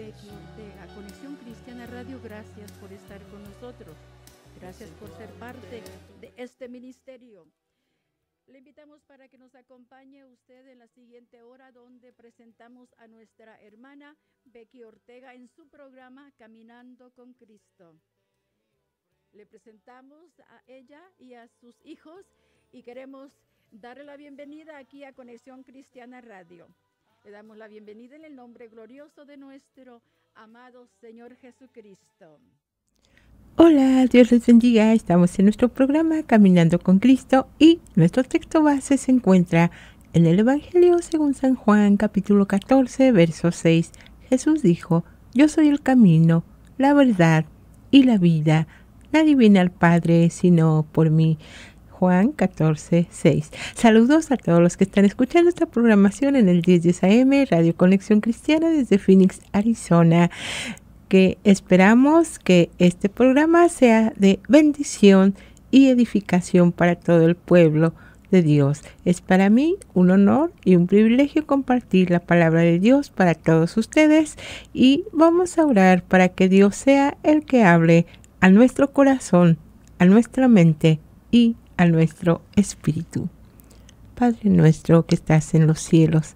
Becky Ortega, Conexión Cristiana Radio, gracias por estar con nosotros. Gracias por ser parte de este ministerio. Le invitamos para que nos acompañe usted en la siguiente hora donde presentamos a nuestra hermana Becky Ortega en su programa Caminando con Cristo. Le presentamos a ella y a sus hijos y queremos darle la bienvenida aquí a Conexión Cristiana Radio. Le damos la bienvenida en el nombre glorioso de nuestro amado Señor Jesucristo. Hola, Dios les bendiga. Estamos en nuestro programa Caminando con Cristo y nuestro texto base se encuentra en el Evangelio según San Juan capítulo 14, verso 6. Jesús dijo, Yo soy el camino, la verdad y la vida. Nadie viene al Padre sino por mí. Juan 14, 6. Saludos a todos los que están escuchando esta programación en el 1010 AM, Radio Conexión Cristiana desde Phoenix, Arizona que esperamos que este programa sea de bendición y edificación para todo el pueblo de Dios. Es para mí un honor y un privilegio compartir la palabra de Dios para todos ustedes y vamos a orar para que Dios sea el que hable a nuestro corazón, a nuestra mente y nuestro espíritu. Padre nuestro que estás en los cielos,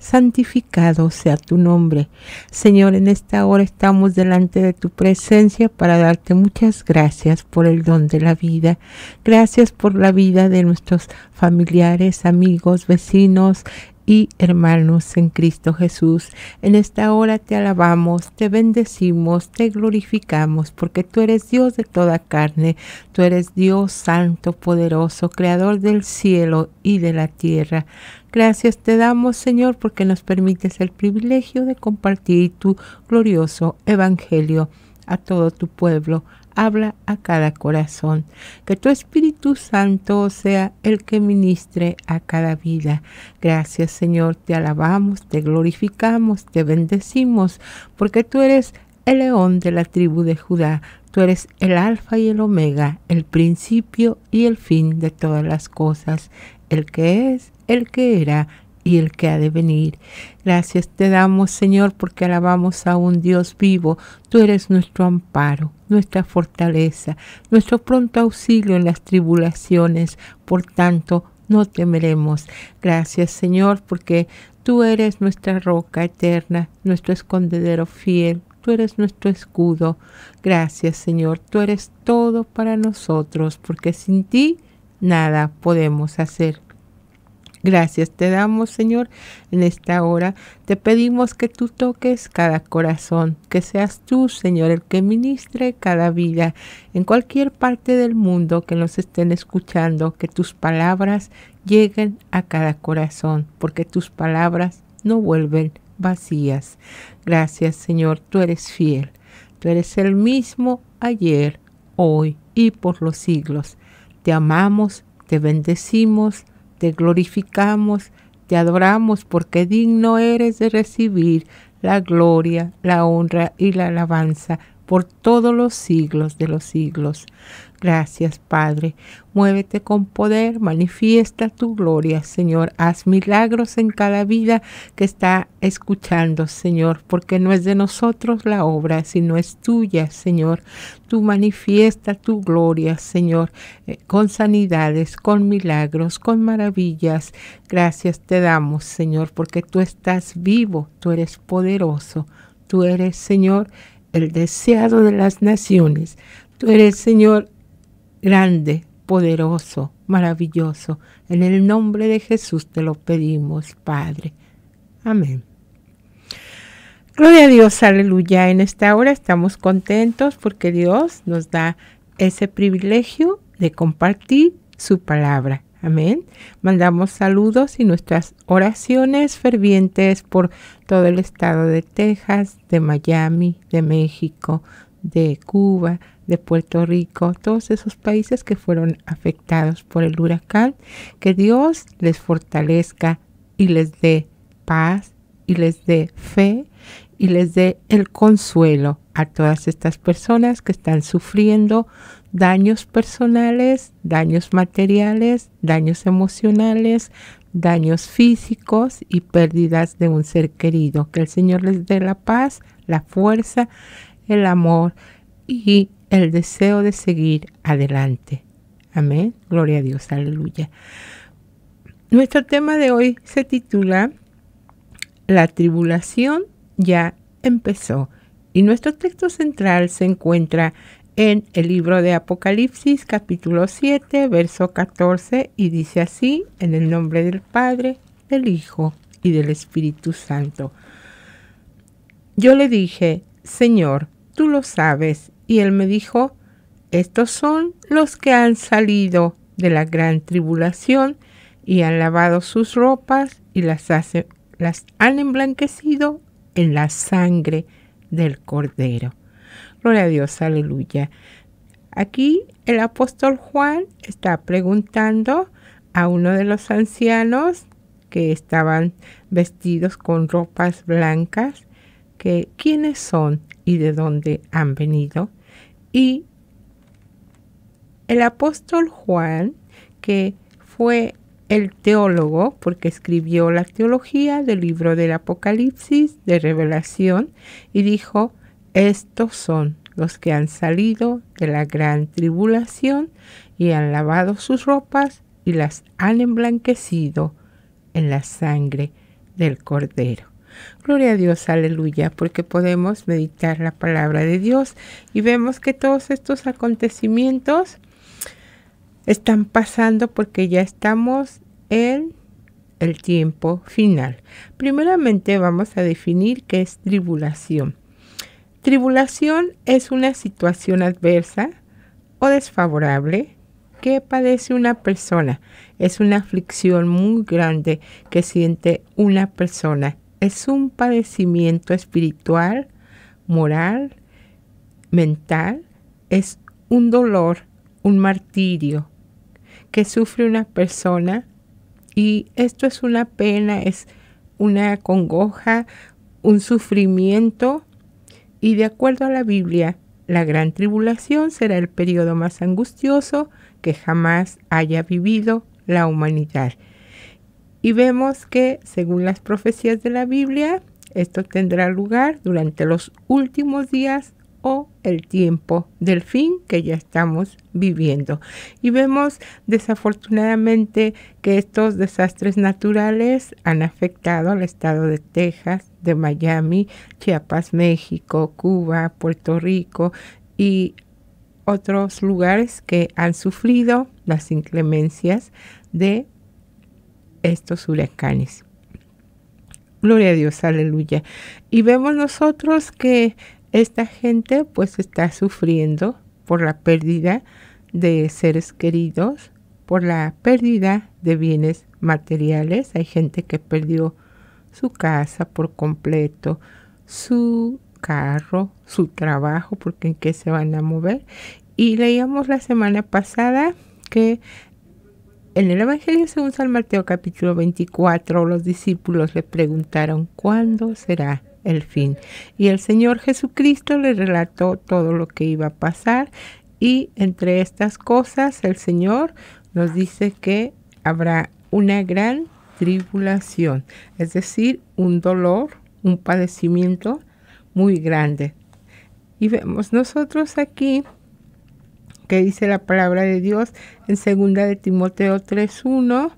santificado sea tu nombre. Señor, en esta hora estamos delante de tu presencia para darte muchas gracias por el don de la vida. Gracias por la vida de nuestros familiares, amigos, vecinos, y hermanos en Cristo Jesús, en esta hora te alabamos, te bendecimos, te glorificamos, porque tú eres Dios de toda carne, tú eres Dios santo, poderoso, creador del cielo y de la tierra. Gracias te damos, Señor, porque nos permites el privilegio de compartir tu glorioso Evangelio a todo tu pueblo habla a cada corazón. Que tu Espíritu Santo sea el que ministre a cada vida. Gracias Señor, te alabamos, te glorificamos, te bendecimos, porque tú eres el león de la tribu de Judá. Tú eres el alfa y el omega, el principio y el fin de todas las cosas, el que es, el que era y el que ha de venir. Gracias te damos, Señor, porque alabamos a un Dios vivo. Tú eres nuestro amparo nuestra fortaleza, nuestro pronto auxilio en las tribulaciones. Por tanto, no temeremos. Gracias, Señor, porque tú eres nuestra roca eterna, nuestro escondedero fiel. Tú eres nuestro escudo. Gracias, Señor. Tú eres todo para nosotros, porque sin ti nada podemos hacer. Gracias te damos, Señor, en esta hora. Te pedimos que tú toques cada corazón, que seas tú, Señor, el que ministre cada vida en cualquier parte del mundo que nos estén escuchando, que tus palabras lleguen a cada corazón, porque tus palabras no vuelven vacías. Gracias, Señor, tú eres fiel. Tú eres el mismo ayer, hoy y por los siglos. Te amamos, te bendecimos te glorificamos, te adoramos porque digno eres de recibir la gloria, la honra y la alabanza por todos los siglos de los siglos. Gracias, Padre. Muévete con poder, manifiesta tu gloria, Señor. Haz milagros en cada vida que está escuchando, Señor, porque no es de nosotros la obra, sino es tuya, Señor. Tú manifiesta tu gloria, Señor, eh, con sanidades, con milagros, con maravillas. Gracias te damos, Señor, porque tú estás vivo, tú eres poderoso, tú eres, Señor, el deseado de las naciones. Tú eres, Señor, grande, poderoso, maravilloso. En el nombre de Jesús te lo pedimos, Padre. Amén. Gloria a Dios, aleluya. En esta hora estamos contentos porque Dios nos da ese privilegio de compartir su palabra. Amén. Mandamos saludos y nuestras oraciones fervientes por todo el estado de Texas, de Miami, de México, de Cuba, de Puerto Rico, todos esos países que fueron afectados por el huracán. Que Dios les fortalezca y les dé paz y les dé fe y les dé el consuelo a todas estas personas que están sufriendo daños personales, daños materiales, daños emocionales, daños físicos y pérdidas de un ser querido. Que el Señor les dé la paz, la fuerza, el amor y el deseo de seguir adelante. Amén. Gloria a Dios. Aleluya. Nuestro tema de hoy se titula La tribulación ya empezó. Y nuestro texto central se encuentra en el libro de Apocalipsis capítulo 7, verso 14, y dice así, en el nombre del Padre, del Hijo y del Espíritu Santo. Yo le dije, Señor, tú lo sabes y él me dijo, estos son los que han salido de la gran tribulación y han lavado sus ropas y las, las han emblanquecido en la sangre del cordero. Gloria a Dios, aleluya. Aquí el apóstol Juan está preguntando a uno de los ancianos que estaban vestidos con ropas blancas, que quiénes son y de dónde han venido. Y el apóstol Juan, que fue el teólogo, porque escribió la teología del libro del Apocalipsis, de Revelación, y dijo, estos son los que han salido de la gran tribulación y han lavado sus ropas y las han emblanquecido en la sangre del cordero. Gloria a Dios, aleluya, porque podemos meditar la palabra de Dios y vemos que todos estos acontecimientos están pasando porque ya estamos en el tiempo final. Primeramente vamos a definir qué es tribulación. Tribulación es una situación adversa o desfavorable que padece una persona. Es una aflicción muy grande que siente una persona es un padecimiento espiritual, moral, mental, es un dolor, un martirio que sufre una persona y esto es una pena, es una congoja, un sufrimiento y de acuerdo a la Biblia, la gran tribulación será el periodo más angustioso que jamás haya vivido la humanidad. Y vemos que, según las profecías de la Biblia, esto tendrá lugar durante los últimos días o el tiempo del fin que ya estamos viviendo. Y vemos desafortunadamente que estos desastres naturales han afectado al estado de Texas, de Miami, Chiapas, México, Cuba, Puerto Rico y otros lugares que han sufrido las inclemencias de estos huracanes. Gloria a Dios, aleluya. Y vemos nosotros que esta gente pues está sufriendo por la pérdida de seres queridos, por la pérdida de bienes materiales. Hay gente que perdió su casa por completo, su carro, su trabajo, porque en qué se van a mover. Y leíamos la semana pasada que en el Evangelio según San Mateo capítulo 24, los discípulos le preguntaron, ¿cuándo será el fin? Y el Señor Jesucristo le relató todo lo que iba a pasar y entre estas cosas el Señor nos dice que habrá una gran tribulación, es decir, un dolor, un padecimiento muy grande. Y vemos nosotros aquí Qué dice la palabra de Dios en segunda de Timoteo 3.1.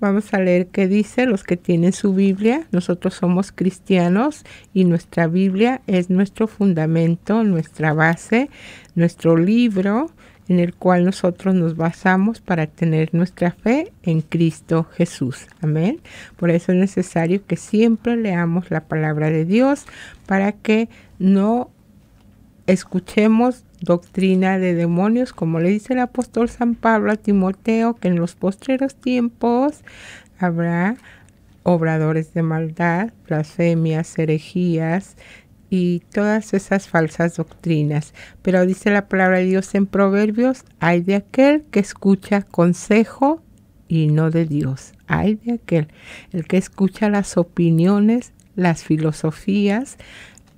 Vamos a leer qué dice los que tienen su Biblia. Nosotros somos cristianos y nuestra Biblia es nuestro fundamento, nuestra base, nuestro libro en el cual nosotros nos basamos para tener nuestra fe en Cristo Jesús. Amén. Por eso es necesario que siempre leamos la palabra de Dios para que no escuchemos doctrina de demonios, como le dice el apóstol San Pablo a Timoteo, que en los postreros tiempos habrá obradores de maldad, blasfemias, herejías y todas esas falsas doctrinas. Pero dice la palabra de Dios en Proverbios, hay de aquel que escucha consejo y no de Dios. Hay de aquel, el que escucha las opiniones, las filosofías,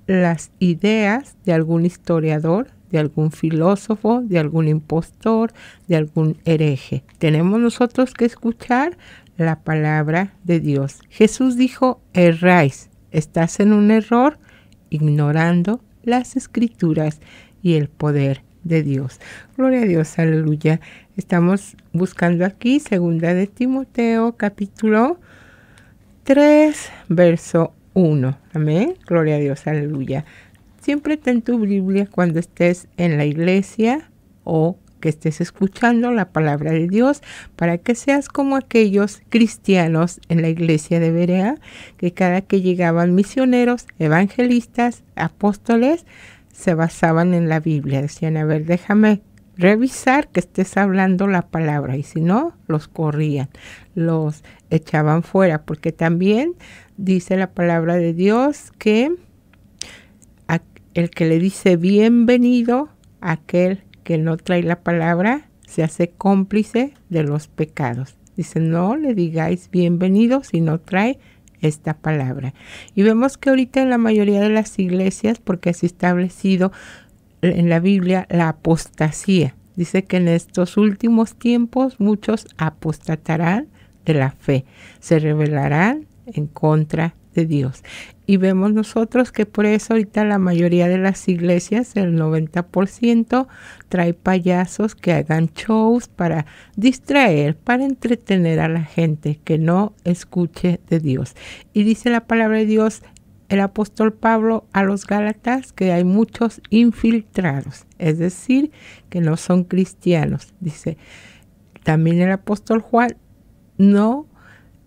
las ideas de algún historiador, de algún filósofo, de algún impostor, de algún hereje. Tenemos nosotros que escuchar la palabra de Dios. Jesús dijo, erráis, estás en un error ignorando las escrituras y el poder de Dios. Gloria a Dios, aleluya. Estamos buscando aquí, segunda de Timoteo, capítulo 3, verso 1. Amén. Gloria a Dios, aleluya. Siempre ten tu Biblia cuando estés en la iglesia o que estés escuchando la palabra de Dios para que seas como aquellos cristianos en la iglesia de Berea, que cada que llegaban misioneros, evangelistas, apóstoles, se basaban en la Biblia. Decían, a ver, déjame revisar que estés hablando la palabra y si no, los corrían, los echaban fuera, porque también dice la palabra de Dios que el que le dice bienvenido a aquel que no trae la palabra se hace cómplice de los pecados. Dice, no le digáis bienvenido si no trae esta palabra. Y vemos que ahorita en la mayoría de las iglesias, porque es establecido en la Biblia, la apostasía. Dice que en estos últimos tiempos muchos apostatarán de la fe, se rebelarán en contra de Dios. Y vemos nosotros que por eso ahorita la mayoría de las iglesias, el 90%, trae payasos que hagan shows para distraer, para entretener a la gente que no escuche de Dios. Y dice la palabra de Dios, el apóstol Pablo a los Gálatas que hay muchos infiltrados, es decir, que no son cristianos. Dice, también el apóstol Juan, no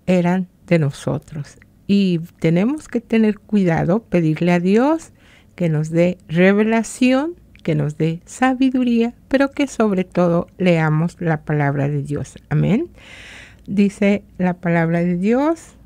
eran de nosotros. Y tenemos que tener cuidado, pedirle a Dios que nos dé revelación, que nos dé sabiduría, pero que sobre todo leamos la palabra de Dios. Amén. Dice la palabra de Dios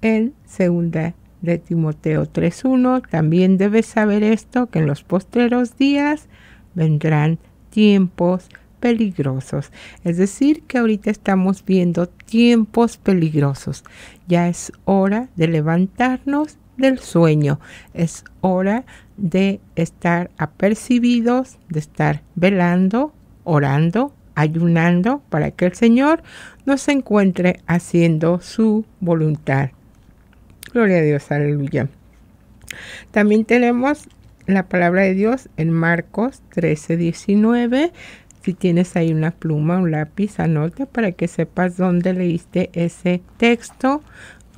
en segunda de Timoteo 3.1, también debes saber esto, que en los postreros días vendrán tiempos peligrosos. Es decir, que ahorita estamos viendo tiempos peligrosos. Ya es hora de levantarnos del sueño. Es hora de estar apercibidos, de estar velando, orando, ayunando para que el Señor nos encuentre haciendo su voluntad. Gloria a Dios, aleluya. También tenemos la palabra de Dios en Marcos 13, 19 si tienes ahí una pluma, un lápiz, anota para que sepas dónde leíste ese texto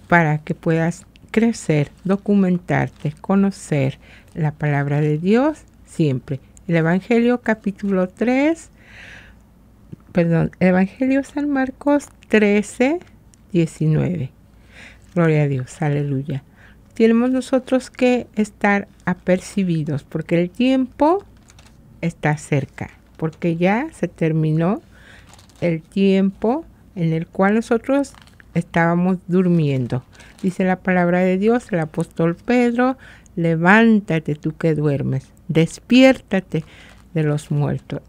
para que puedas crecer, documentarte, conocer la palabra de Dios siempre. El Evangelio capítulo 3, perdón, Evangelio San Marcos 13, 19. Gloria a Dios, aleluya. Tenemos nosotros que estar apercibidos porque el tiempo está cerca porque ya se terminó el tiempo en el cual nosotros estábamos durmiendo. Dice la palabra de Dios, el apóstol Pedro, levántate tú que duermes, despiértate de los muertos.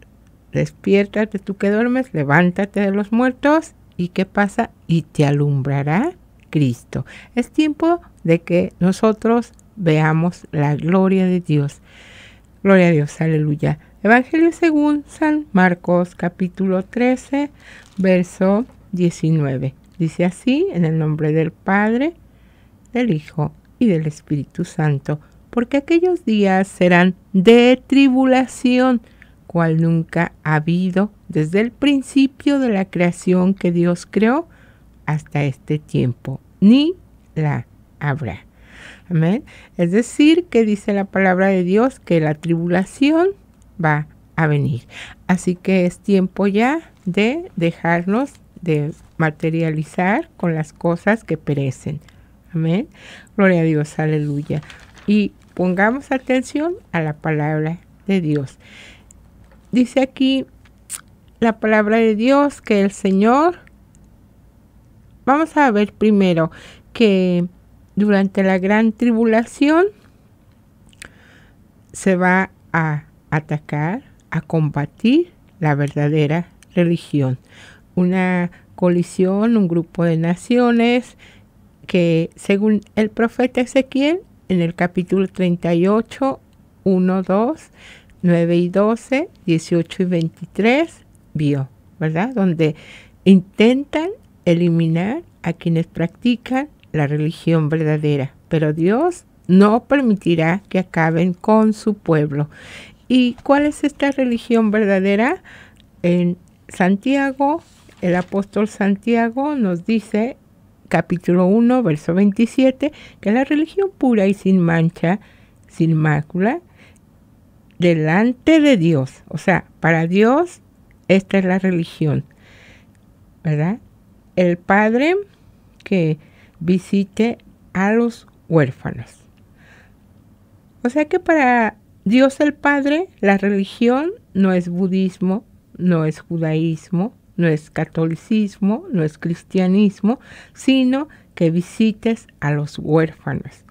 Despiértate tú que duermes, levántate de los muertos y qué pasa y te alumbrará Cristo. Es tiempo de que nosotros veamos la gloria de Dios. Gloria a Dios, aleluya. Evangelio según San Marcos capítulo 13, verso 19. Dice así, en el nombre del Padre, del Hijo y del Espíritu Santo, porque aquellos días serán de tribulación, cual nunca ha habido desde el principio de la creación que Dios creó hasta este tiempo, ni la habrá. Amén. Es decir, que dice la palabra de Dios que la tribulación va a venir. Así que es tiempo ya de dejarnos de materializar con las cosas que perecen. Amén. Gloria a Dios, aleluya. Y pongamos atención a la palabra de Dios. Dice aquí la palabra de Dios que el Señor, vamos a ver primero que durante la gran tribulación se va a atacar, a combatir la verdadera religión. Una colisión, un grupo de naciones que según el profeta Ezequiel, en el capítulo 38, 1, 2, 9 y 12, 18 y 23, vio, ¿verdad? Donde intentan eliminar a quienes practican la religión verdadera, pero Dios no permitirá que acaben con su pueblo. ¿Y cuál es esta religión verdadera? En Santiago, el apóstol Santiago nos dice, capítulo 1, verso 27, que la religión pura y sin mancha, sin mácula, delante de Dios, o sea, para Dios, esta es la religión, ¿verdad? El Padre que visite a los huérfanos. O sea que para Dios el Padre, la religión no es budismo, no es judaísmo, no es catolicismo, no es cristianismo, sino que visites a los huérfanos.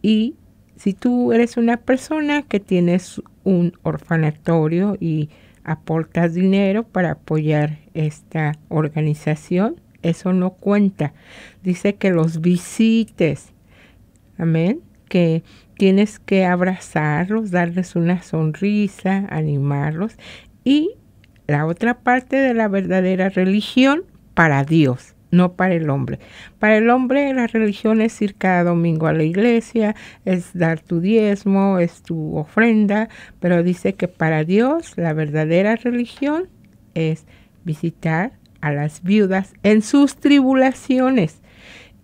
Y si tú eres una persona que tienes un orfanatorio y aportas dinero para apoyar esta organización, eso no cuenta. Dice que los visites. Amén. Que tienes que abrazarlos, darles una sonrisa, animarlos. Y la otra parte de la verdadera religión para Dios, no para el hombre. Para el hombre la religión es ir cada domingo a la iglesia, es dar tu diezmo, es tu ofrenda, pero dice que para Dios la verdadera religión es visitar a las viudas en sus tribulaciones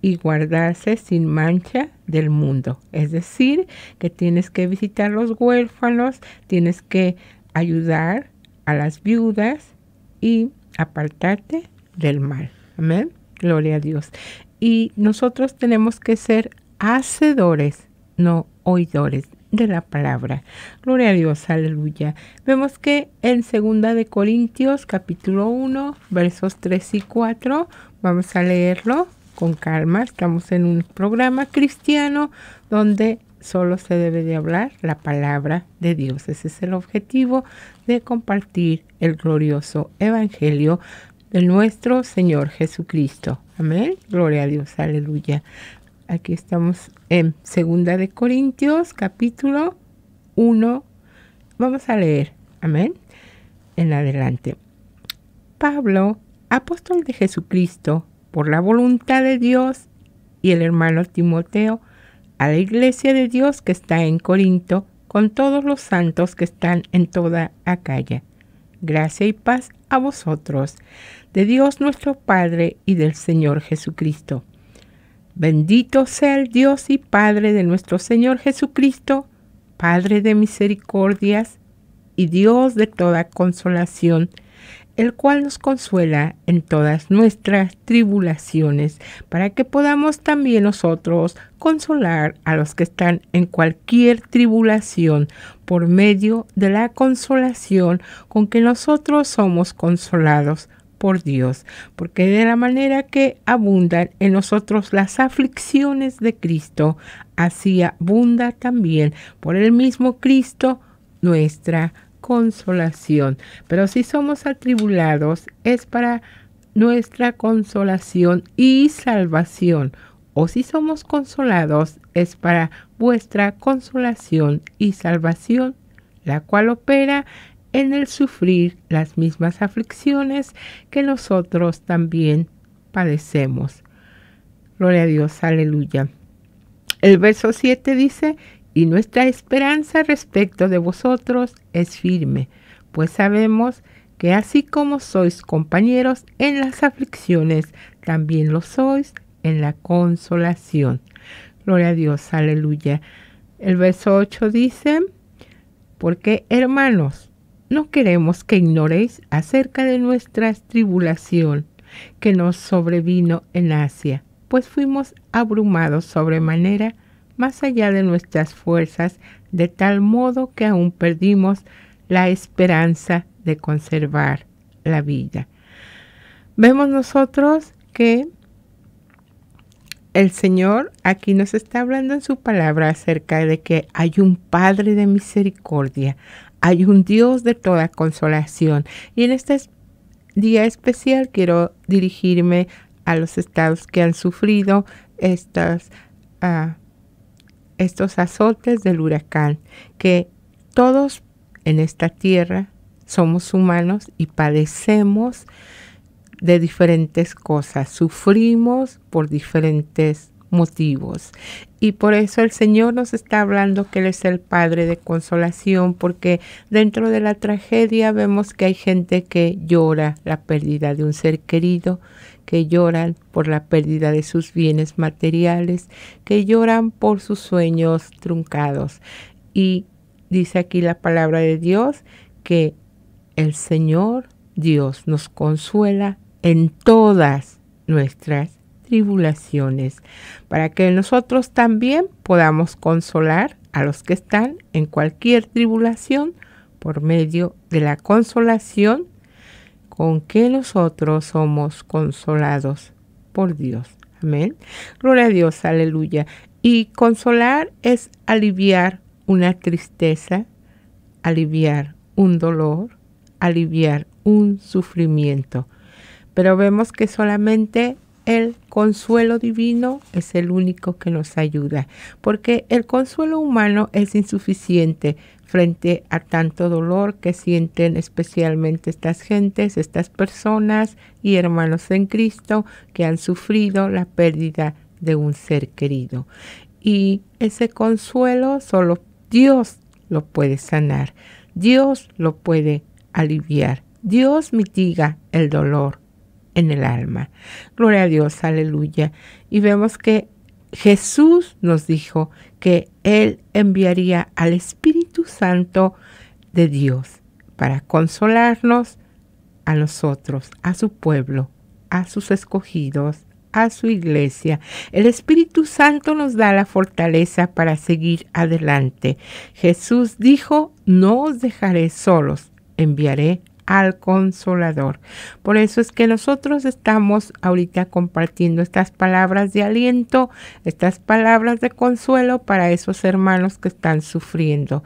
y guardarse sin mancha del mundo. Es decir, que tienes que visitar los huérfanos, tienes que ayudar a las viudas y apartarte del mal. Amén. Gloria a Dios. Y nosotros tenemos que ser hacedores, no oidores de la palabra. Gloria a Dios, aleluya. Vemos que en segunda de Corintios capítulo 1, versos 3 y 4, vamos a leerlo con calma. Estamos en un programa cristiano donde solo se debe de hablar la palabra de Dios. Ese es el objetivo de compartir el glorioso evangelio de nuestro Señor Jesucristo. Amén. Gloria a Dios. Aleluya. Aquí estamos en Segunda de Corintios, capítulo 1. Vamos a leer. Amén. En adelante. Pablo, apóstol de Jesucristo, por la voluntad de Dios y el hermano Timoteo a la iglesia de Dios que está en Corinto con todos los santos que están en toda Acaya. Gracia y paz a vosotros, de Dios nuestro Padre y del Señor Jesucristo. Bendito sea el Dios y Padre de nuestro Señor Jesucristo, Padre de misericordias y Dios de toda consolación el cual nos consuela en todas nuestras tribulaciones, para que podamos también nosotros consolar a los que están en cualquier tribulación por medio de la consolación con que nosotros somos consolados por Dios, porque de la manera que abundan en nosotros las aflicciones de Cristo, así abunda también por el mismo Cristo nuestra consolación. Pero si somos atribulados es para nuestra consolación y salvación. O si somos consolados es para vuestra consolación y salvación, la cual opera en el sufrir las mismas aflicciones que nosotros también padecemos. Gloria a Dios, aleluya. El verso 7 dice, y nuestra esperanza respecto de vosotros es firme, pues sabemos que así como sois compañeros en las aflicciones, también lo sois en la consolación. Gloria a Dios, aleluya. El verso 8 dice, porque hermanos, no queremos que ignoréis acerca de nuestra tribulación que nos sobrevino en Asia, pues fuimos abrumados sobremanera más allá de nuestras fuerzas, de tal modo que aún perdimos la esperanza de conservar la vida. Vemos nosotros que el Señor aquí nos está hablando en su palabra acerca de que hay un Padre de misericordia, hay un Dios de toda consolación. Y en este día especial quiero dirigirme a los estados que han sufrido estas ah, estos azotes del huracán, que todos en esta tierra somos humanos y padecemos de diferentes cosas, sufrimos por diferentes motivos. Y por eso el Señor nos está hablando que Él es el Padre de consolación, porque dentro de la tragedia vemos que hay gente que llora la pérdida de un ser querido, que lloran por la pérdida de sus bienes materiales, que lloran por sus sueños truncados. Y dice aquí la palabra de Dios que el Señor Dios nos consuela en todas nuestras tribulaciones, para que nosotros también podamos consolar a los que están en cualquier tribulación por medio de la consolación con que nosotros somos consolados por Dios. Amén. Gloria a Dios, aleluya. Y consolar es aliviar una tristeza, aliviar un dolor, aliviar un sufrimiento. Pero vemos que solamente el consuelo divino es el único que nos ayuda, porque el consuelo humano es insuficiente frente a tanto dolor que sienten especialmente estas gentes, estas personas y hermanos en Cristo que han sufrido la pérdida de un ser querido. Y ese consuelo solo Dios lo puede sanar, Dios lo puede aliviar, Dios mitiga el dolor en el alma. Gloria a Dios, aleluya. Y vemos que Jesús nos dijo que Él enviaría al Espíritu Santo de Dios para consolarnos a nosotros, a su pueblo, a sus escogidos, a su iglesia. El Espíritu Santo nos da la fortaleza para seguir adelante. Jesús dijo, no os dejaré solos, enviaré al consolador. Por eso es que nosotros estamos ahorita compartiendo estas palabras de aliento, estas palabras de consuelo para esos hermanos que están sufriendo.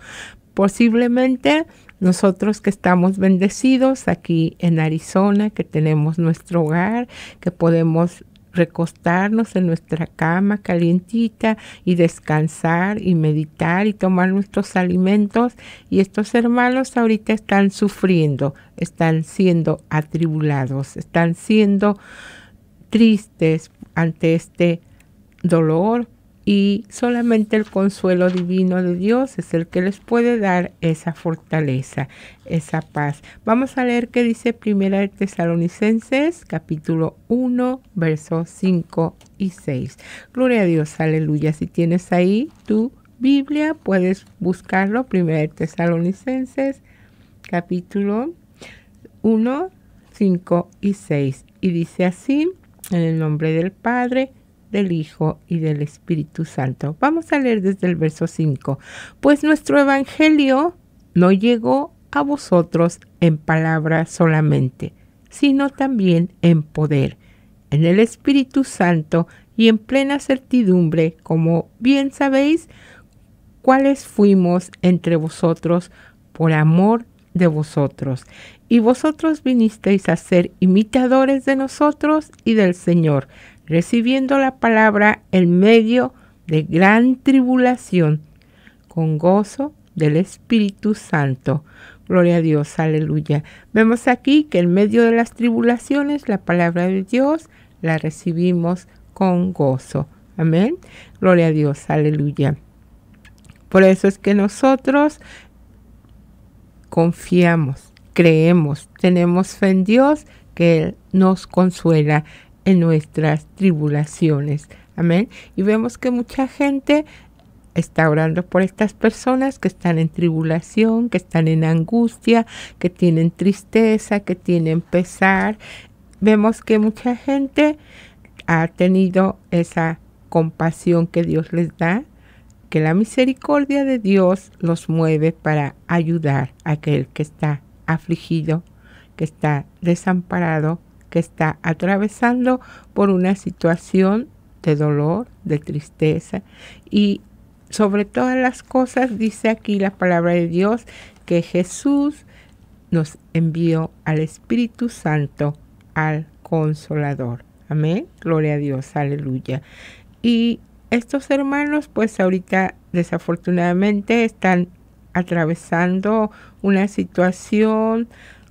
Posiblemente nosotros que estamos bendecidos aquí en Arizona, que tenemos nuestro hogar, que podemos recostarnos en nuestra cama calientita y descansar y meditar y tomar nuestros alimentos. Y estos hermanos ahorita están sufriendo, están siendo atribulados, están siendo tristes ante este dolor y solamente el consuelo divino de Dios es el que les puede dar esa fortaleza, esa paz. Vamos a leer qué dice Primera de Tesalonicenses, capítulo 1, versos 5 y 6. Gloria a Dios, aleluya. Si tienes ahí tu Biblia, puedes buscarlo, Primera de Tesalonicenses, capítulo 1, 5 y 6. Y dice así, en el nombre del Padre, del Hijo y del Espíritu Santo. Vamos a leer desde el verso 5. Pues nuestro Evangelio no llegó a vosotros en palabra solamente, sino también en poder, en el Espíritu Santo y en plena certidumbre, como bien sabéis, cuáles fuimos entre vosotros por amor de vosotros. Y vosotros vinisteis a ser imitadores de nosotros y del Señor, recibiendo la palabra en medio de gran tribulación, con gozo del Espíritu Santo. Gloria a Dios, aleluya. Vemos aquí que en medio de las tribulaciones la palabra de Dios la recibimos con gozo. Amén. Gloria a Dios, aleluya. Por eso es que nosotros confiamos, creemos, tenemos fe en Dios que Él nos consuela en nuestras tribulaciones. Amén. Y vemos que mucha gente está orando por estas personas que están en tribulación, que están en angustia, que tienen tristeza, que tienen pesar. Vemos que mucha gente ha tenido esa compasión que Dios les da, que la misericordia de Dios los mueve para ayudar a aquel que está afligido, que está desamparado que está atravesando por una situación de dolor, de tristeza y sobre todas las cosas dice aquí la palabra de Dios que Jesús nos envió al Espíritu Santo, al Consolador. Amén. Gloria a Dios. Aleluya. Y estos hermanos pues ahorita desafortunadamente están atravesando una situación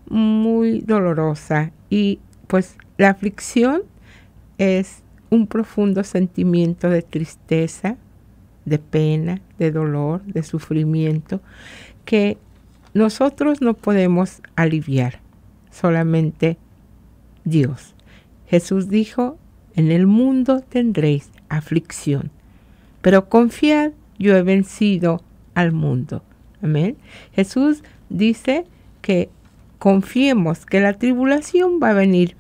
muy dolorosa y pues la aflicción es un profundo sentimiento de tristeza, de pena, de dolor, de sufrimiento, que nosotros no podemos aliviar, solamente Dios. Jesús dijo, en el mundo tendréis aflicción, pero confiad, yo he vencido al mundo. Amén. Jesús dice que Confiemos que la tribulación va a venir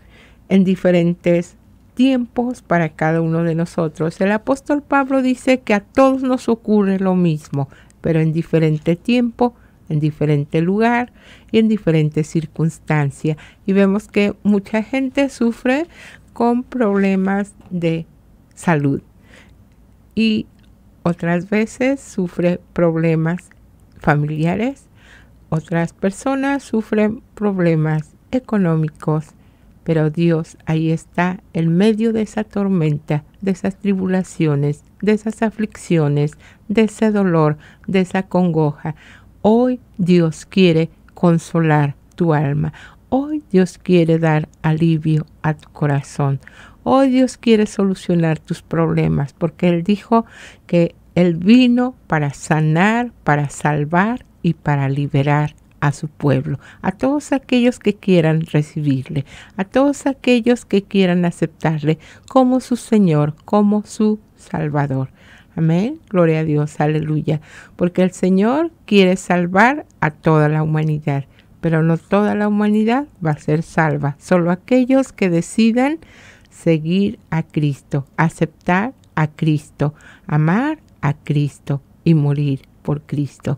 en diferentes tiempos para cada uno de nosotros. El apóstol Pablo dice que a todos nos ocurre lo mismo, pero en diferente tiempo, en diferente lugar y en diferentes circunstancias. Y vemos que mucha gente sufre con problemas de salud y otras veces sufre problemas familiares otras personas sufren problemas económicos, pero Dios ahí está en medio de esa tormenta, de esas tribulaciones, de esas aflicciones, de ese dolor, de esa congoja. Hoy Dios quiere consolar tu alma. Hoy Dios quiere dar alivio a tu corazón. Hoy Dios quiere solucionar tus problemas porque Él dijo que Él vino para sanar, para salvar y para liberar a su pueblo, a todos aquellos que quieran recibirle, a todos aquellos que quieran aceptarle como su Señor, como su Salvador. Amén, gloria a Dios, aleluya, porque el Señor quiere salvar a toda la humanidad, pero no toda la humanidad va a ser salva, solo aquellos que decidan seguir a Cristo, aceptar a Cristo, amar a Cristo y morir por Cristo.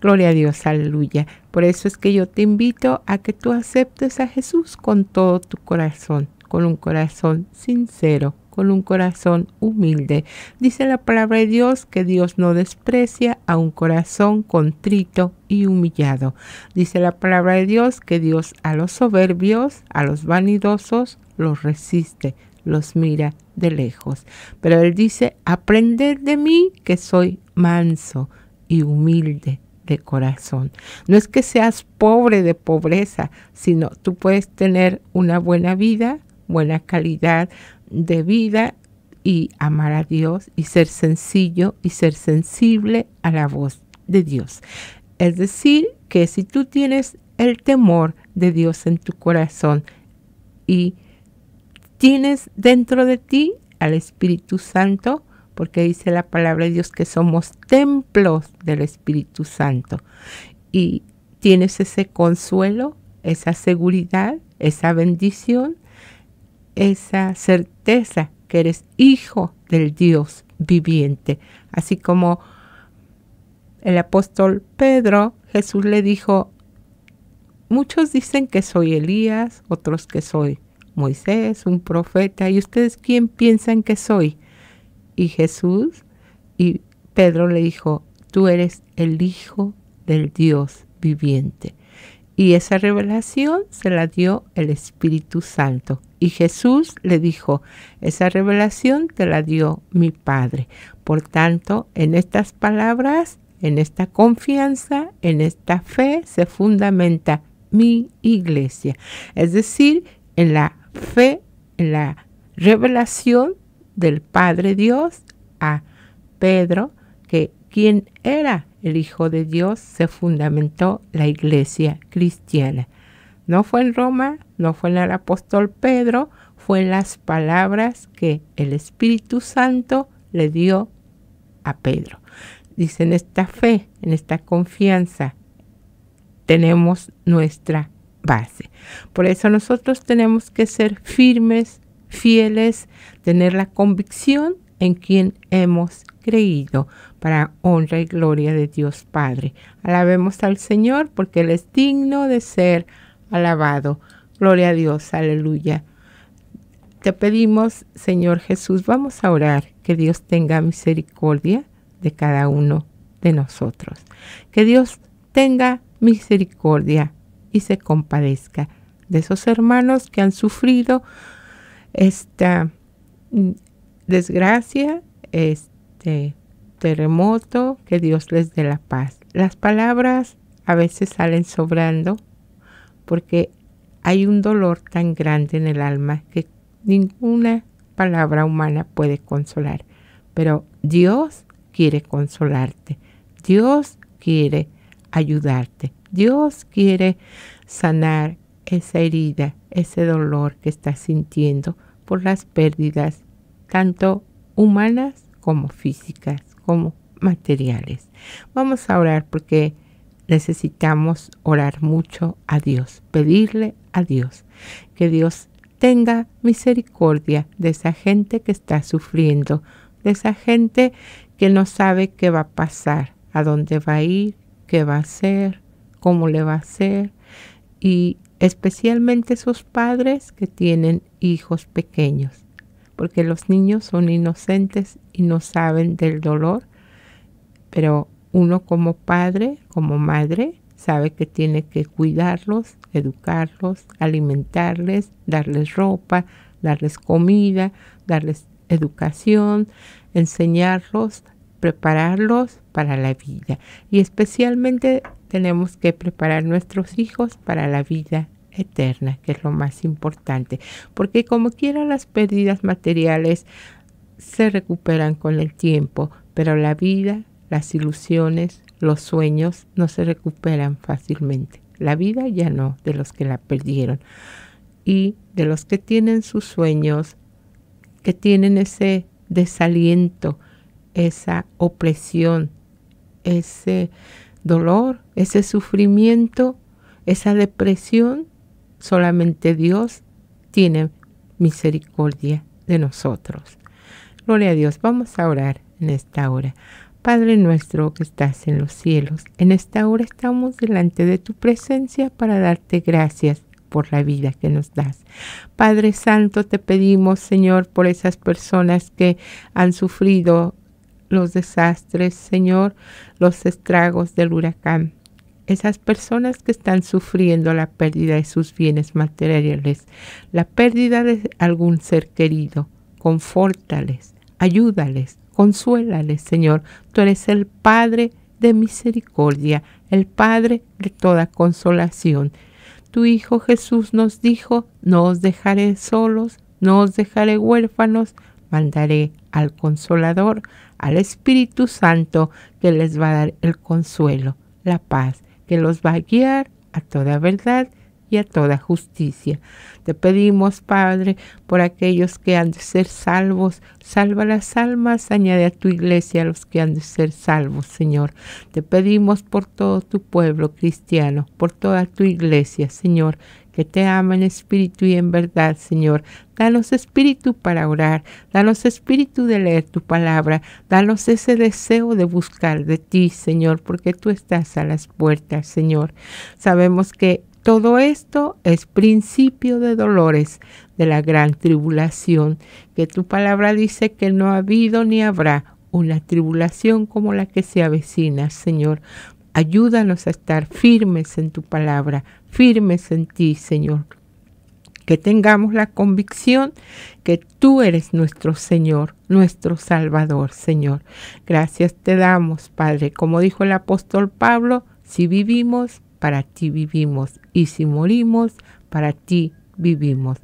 Gloria a Dios, aleluya. Por eso es que yo te invito a que tú aceptes a Jesús con todo tu corazón, con un corazón sincero, con un corazón humilde. Dice la palabra de Dios que Dios no desprecia a un corazón contrito y humillado. Dice la palabra de Dios que Dios a los soberbios, a los vanidosos, los resiste, los mira de lejos. Pero Él dice, aprended de mí que soy manso y humilde corazón. No es que seas pobre de pobreza, sino tú puedes tener una buena vida, buena calidad de vida y amar a Dios y ser sencillo y ser sensible a la voz de Dios. Es decir, que si tú tienes el temor de Dios en tu corazón y tienes dentro de ti al Espíritu Santo, porque dice la palabra de Dios que somos templos del Espíritu Santo. Y tienes ese consuelo, esa seguridad, esa bendición, esa certeza que eres hijo del Dios viviente. Así como el apóstol Pedro, Jesús le dijo, muchos dicen que soy Elías, otros que soy Moisés, un profeta, ¿y ustedes quién piensan que soy? y Jesús, y Pedro le dijo, tú eres el Hijo del Dios viviente. Y esa revelación se la dio el Espíritu Santo. Y Jesús le dijo, esa revelación te la dio mi Padre. Por tanto, en estas palabras, en esta confianza, en esta fe, se fundamenta mi iglesia. Es decir, en la fe, en la revelación del Padre Dios a Pedro, que quien era el Hijo de Dios, se fundamentó la iglesia cristiana. No fue en Roma, no fue en el apóstol Pedro, fue en las palabras que el Espíritu Santo le dio a Pedro. Dice, en esta fe, en esta confianza, tenemos nuestra base. Por eso nosotros tenemos que ser firmes fieles, tener la convicción en quien hemos creído para honra y gloria de Dios Padre. Alabemos al Señor porque Él es digno de ser alabado. Gloria a Dios, aleluya. Te pedimos, Señor Jesús, vamos a orar, que Dios tenga misericordia de cada uno de nosotros. Que Dios tenga misericordia y se compadezca de esos hermanos que han sufrido esta mm, desgracia, este terremoto, que Dios les dé la paz. Las palabras a veces salen sobrando porque hay un dolor tan grande en el alma que ninguna palabra humana puede consolar. Pero Dios quiere consolarte. Dios quiere ayudarte. Dios quiere sanar esa herida ese dolor que está sintiendo por las pérdidas, tanto humanas como físicas, como materiales. Vamos a orar porque necesitamos orar mucho a Dios, pedirle a Dios que Dios tenga misericordia de esa gente que está sufriendo, de esa gente que no sabe qué va a pasar, a dónde va a ir, qué va a hacer, cómo le va a hacer. Y especialmente sus padres que tienen hijos pequeños, porque los niños son inocentes y no saben del dolor, pero uno como padre, como madre, sabe que tiene que cuidarlos, educarlos, alimentarles, darles ropa, darles comida, darles educación, enseñarlos, prepararlos para la vida. Y especialmente tenemos que preparar nuestros hijos para la vida eterna, que es lo más importante, porque como quiera las pérdidas materiales se recuperan con el tiempo, pero la vida, las ilusiones, los sueños no se recuperan fácilmente. La vida ya no, de los que la perdieron. Y de los que tienen sus sueños, que tienen ese desaliento, esa opresión, ese dolor, ese sufrimiento, esa depresión, solamente Dios tiene misericordia de nosotros. Gloria a Dios. Vamos a orar en esta hora. Padre nuestro que estás en los cielos, en esta hora estamos delante de tu presencia para darte gracias por la vida que nos das. Padre Santo, te pedimos, Señor, por esas personas que han sufrido los desastres, Señor, los estragos del huracán. Esas personas que están sufriendo la pérdida de sus bienes materiales, la pérdida de algún ser querido, confórtales, ayúdales, consuélales, Señor. Tú eres el Padre de misericordia, el Padre de toda consolación. Tu Hijo Jesús nos dijo, no os dejaré solos, no os dejaré huérfanos, mandaré al consolador, al Espíritu Santo que les va a dar el consuelo, la paz, que los va a guiar a toda verdad y a toda justicia. Te pedimos, Padre, por aquellos que han de ser salvos, salva las almas, añade a tu iglesia a los que han de ser salvos, Señor. Te pedimos por todo tu pueblo cristiano, por toda tu iglesia, Señor, que te ama en espíritu y en verdad, Señor. Danos espíritu para orar, danos espíritu de leer tu palabra, danos ese deseo de buscar de ti, Señor, porque tú estás a las puertas, Señor. Sabemos que todo esto es principio de dolores de la gran tribulación, que tu palabra dice que no ha habido ni habrá una tribulación como la que se avecina, Señor. Ayúdanos a estar firmes en tu palabra, firmes en ti, Señor. Que tengamos la convicción que tú eres nuestro Señor, nuestro Salvador, Señor. Gracias te damos, Padre. Como dijo el apóstol Pablo, si vivimos, para ti vivimos, y si morimos, para ti vivimos.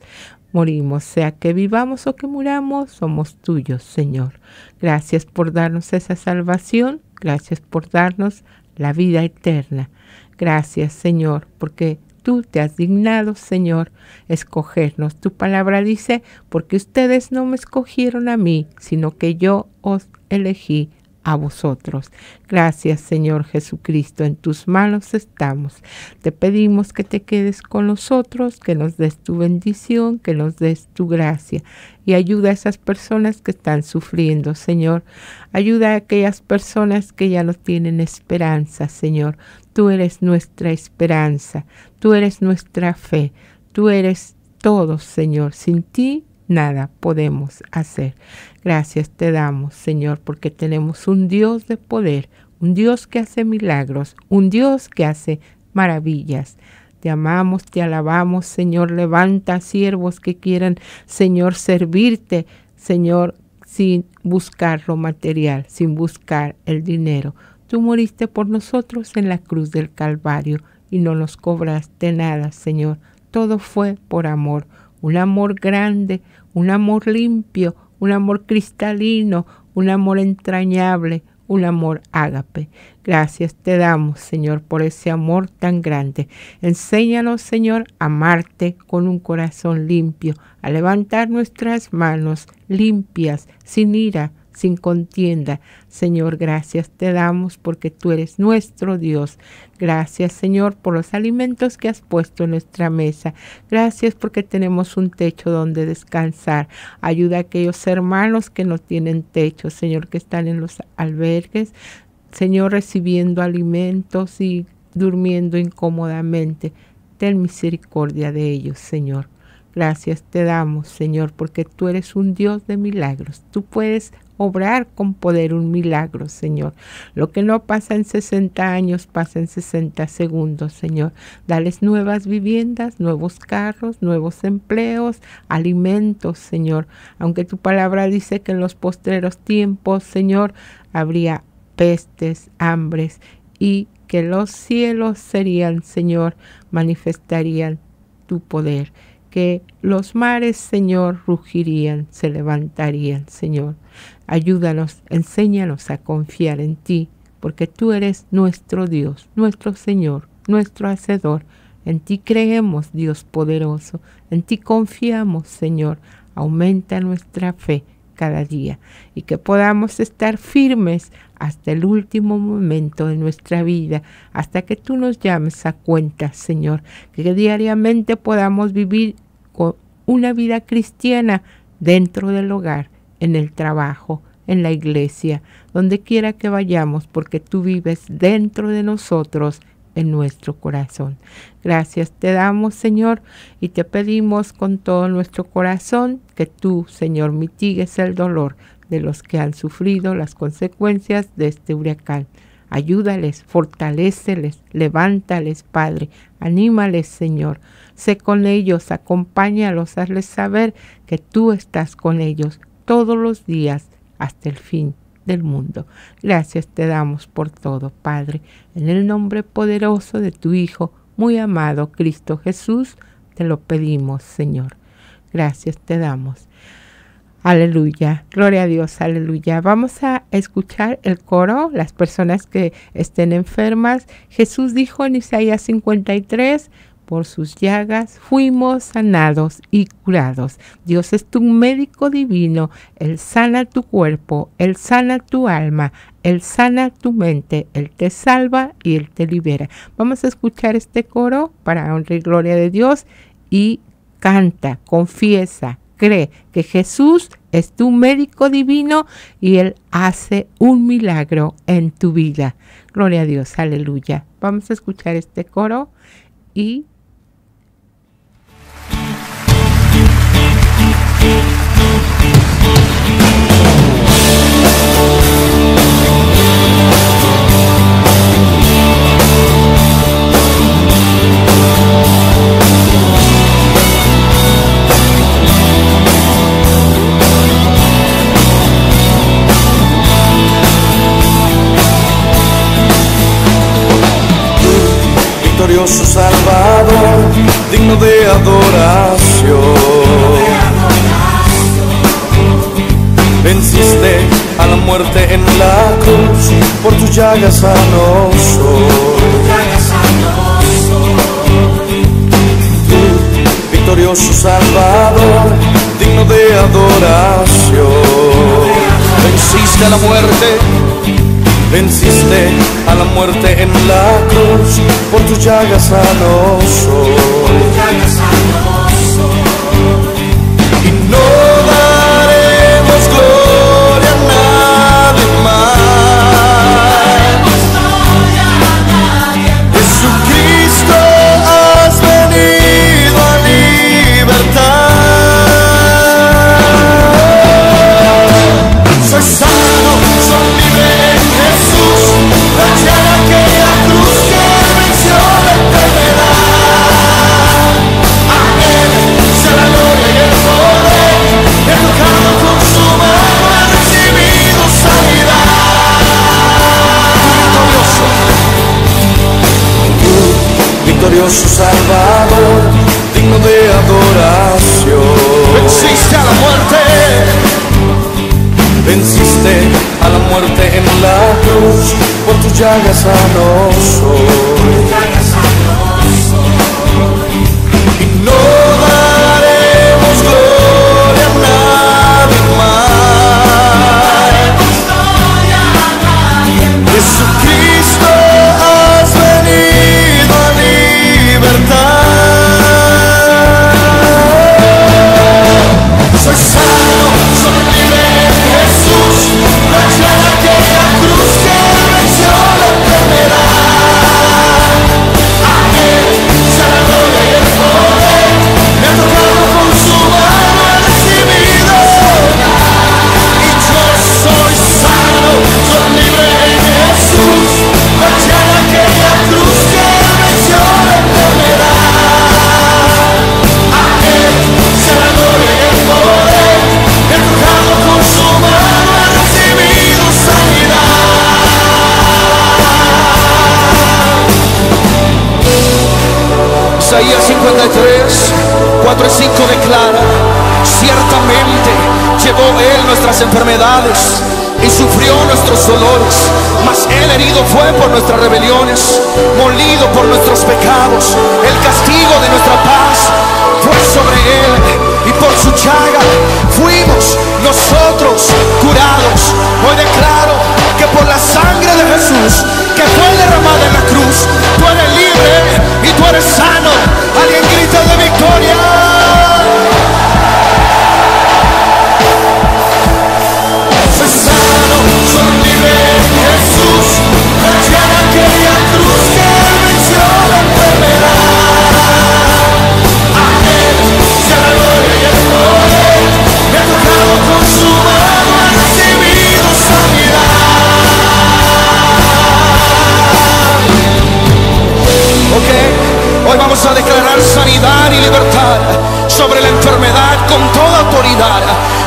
Morimos, sea que vivamos o que muramos, somos tuyos, Señor. Gracias por darnos esa salvación, gracias por darnos la vida eterna. Gracias, Señor, porque tú te has dignado, Señor, escogernos. Tu palabra dice, porque ustedes no me escogieron a mí, sino que yo os elegí a vosotros. Gracias Señor Jesucristo, en tus manos estamos. Te pedimos que te quedes con nosotros, que nos des tu bendición, que nos des tu gracia y ayuda a esas personas que están sufriendo, Señor. Ayuda a aquellas personas que ya no tienen esperanza, Señor. Tú eres nuestra esperanza, tú eres nuestra fe, tú eres todo, Señor. Sin ti nada podemos hacer. Gracias te damos, Señor, porque tenemos un Dios de poder, un Dios que hace milagros, un Dios que hace maravillas. Te amamos, te alabamos, Señor. Levanta siervos que quieran, Señor, servirte, Señor, sin buscar lo material, sin buscar el dinero. Tú moriste por nosotros en la cruz del Calvario y no nos cobraste nada, Señor. Todo fue por amor un amor grande, un amor limpio, un amor cristalino, un amor entrañable, un amor ágape. Gracias te damos, Señor, por ese amor tan grande. Enséñanos, Señor, a amarte con un corazón limpio, a levantar nuestras manos limpias, sin ira, sin contienda. Señor, gracias te damos porque tú eres nuestro Dios. Gracias, Señor, por los alimentos que has puesto en nuestra mesa. Gracias porque tenemos un techo donde descansar. Ayuda a aquellos hermanos que no tienen techo, Señor, que están en los albergues. Señor, recibiendo alimentos y durmiendo incómodamente. Ten misericordia de ellos, Señor. Gracias te damos, Señor, porque tú eres un Dios de milagros. Tú puedes obrar con poder un milagro, Señor. Lo que no pasa en 60 años, pasa en 60 segundos, Señor. Dales nuevas viviendas, nuevos carros, nuevos empleos, alimentos, Señor. Aunque tu palabra dice que en los postreros tiempos, Señor, habría pestes, hambres y que los cielos serían, Señor, manifestarían tu poder, que los mares, Señor, rugirían, se levantarían, Señor Ayúdanos, enséñanos a confiar en ti, porque tú eres nuestro Dios, nuestro Señor, nuestro Hacedor. En ti creemos, Dios poderoso, en ti confiamos, Señor. Aumenta nuestra fe cada día y que podamos estar firmes hasta el último momento de nuestra vida, hasta que tú nos llames a cuenta, Señor, que diariamente podamos vivir con una vida cristiana dentro del hogar en el trabajo, en la iglesia, donde quiera que vayamos, porque tú vives dentro de nosotros en nuestro corazón. Gracias te damos, Señor, y te pedimos con todo nuestro corazón que tú, Señor, mitigues el dolor de los que han sufrido las consecuencias de este huracán. Ayúdales, fortaléceles, levántales, Padre, anímales, Señor. Sé con ellos, acompáñalos, hazles saber que tú estás con ellos, todos los días hasta el fin del mundo. Gracias te damos por todo, Padre, en el nombre poderoso de tu Hijo, muy amado Cristo Jesús, te lo pedimos, Señor. Gracias te damos. Aleluya, gloria a Dios, aleluya. Vamos a escuchar el coro, las personas que estén enfermas. Jesús dijo en Isaías 53, por sus llagas fuimos sanados y curados. Dios es tu médico divino, Él sana tu cuerpo, Él sana tu alma, Él sana tu mente, Él te salva y Él te libera. Vamos a escuchar este coro para honrar y gloria de Dios y canta, confiesa, cree que Jesús es tu médico divino y Él hace un milagro en tu vida. Gloria a Dios, aleluya. Vamos a escuchar este coro y llaga victorioso Salvador, digno de adoración. Venciste a la muerte, venciste a la muerte en la cruz, por tus llagas sanos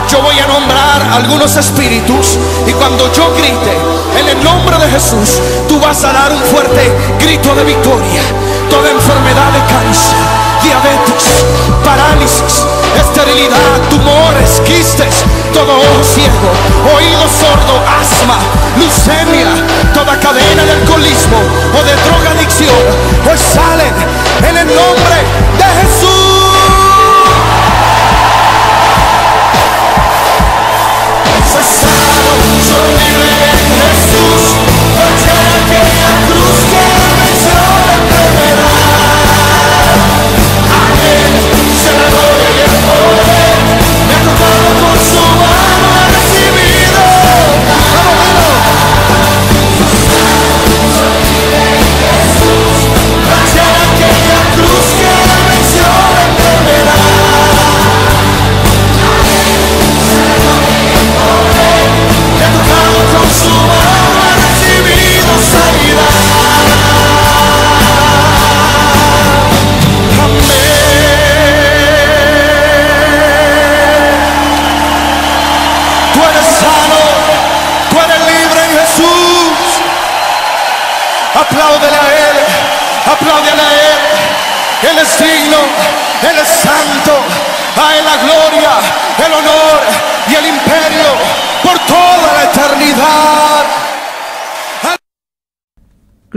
Yo voy a nombrar algunos espíritus y cuando yo grite en el nombre de Jesús, tú vas a dar un fuerte grito de victoria. Toda enfermedad de cáncer, diabetes, parálisis, esterilidad, tumores, quistes, todo ojo ciego, oído sordo, asma, leucemia, toda cadena de alcoholismo o de drogadicción, pues salen en el nombre de Jesús.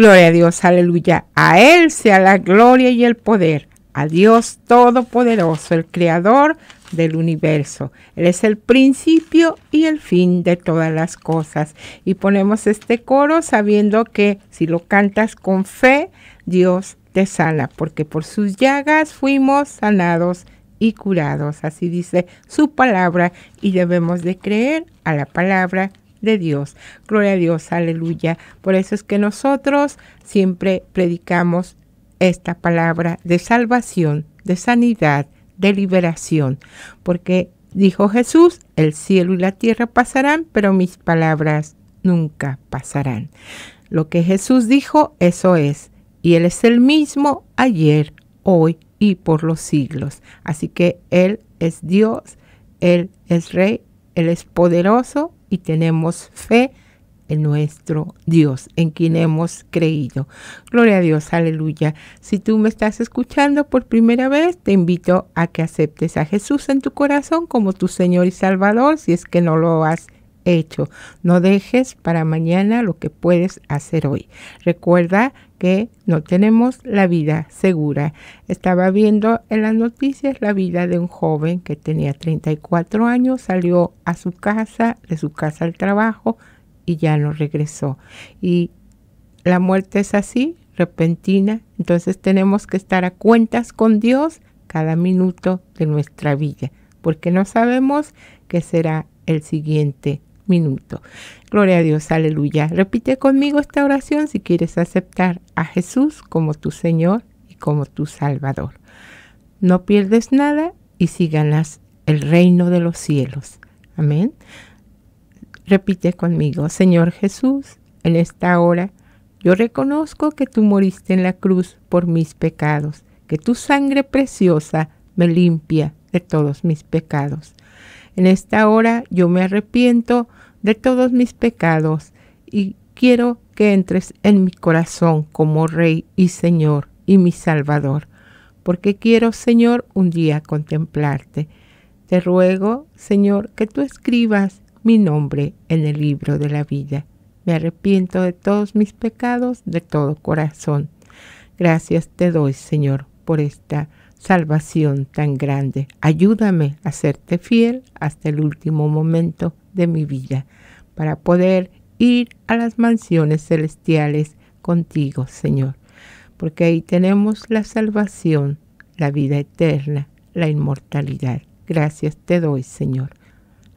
Gloria a Dios, aleluya. A Él sea la gloria y el poder. A Dios Todopoderoso, el Creador del universo. Él es el principio y el fin de todas las cosas. Y ponemos este coro sabiendo que si lo cantas con fe, Dios te sana, porque por sus llagas fuimos sanados y curados. Así dice su palabra y debemos de creer a la palabra de Dios. Gloria a Dios, aleluya. Por eso es que nosotros siempre predicamos esta palabra de salvación, de sanidad, de liberación, porque dijo Jesús, el cielo y la tierra pasarán, pero mis palabras nunca pasarán. Lo que Jesús dijo, eso es, y Él es el mismo ayer, hoy y por los siglos. Así que Él es Dios, Él es Rey, Él es poderoso, y tenemos fe en nuestro Dios, en quien hemos creído. Gloria a Dios, aleluya. Si tú me estás escuchando por primera vez, te invito a que aceptes a Jesús en tu corazón como tu Señor y Salvador, si es que no lo has hecho. No dejes para mañana lo que puedes hacer hoy. Recuerda que no tenemos la vida segura. Estaba viendo en las noticias la vida de un joven que tenía 34 años, salió a su casa, de su casa al trabajo y ya no regresó. Y la muerte es así, repentina. Entonces tenemos que estar a cuentas con Dios cada minuto de nuestra vida, porque no sabemos qué será el siguiente minuto. Gloria a Dios, aleluya. Repite conmigo esta oración si quieres aceptar a Jesús como tu Señor y como tu Salvador. No pierdes nada y si ganas el reino de los cielos. Amén. Repite conmigo, Señor Jesús, en esta hora yo reconozco que tú moriste en la cruz por mis pecados, que tu sangre preciosa me limpia de todos mis pecados. En esta hora yo me arrepiento de todos mis pecados y quiero que entres en mi corazón como Rey y Señor y mi Salvador, porque quiero, Señor, un día contemplarte. Te ruego, Señor, que tú escribas mi nombre en el libro de la vida. Me arrepiento de todos mis pecados de todo corazón. Gracias te doy, Señor, por esta salvación tan grande. Ayúdame a serte fiel hasta el último momento de mi vida para poder ir a las mansiones celestiales contigo, Señor, porque ahí tenemos la salvación, la vida eterna, la inmortalidad. Gracias te doy, Señor.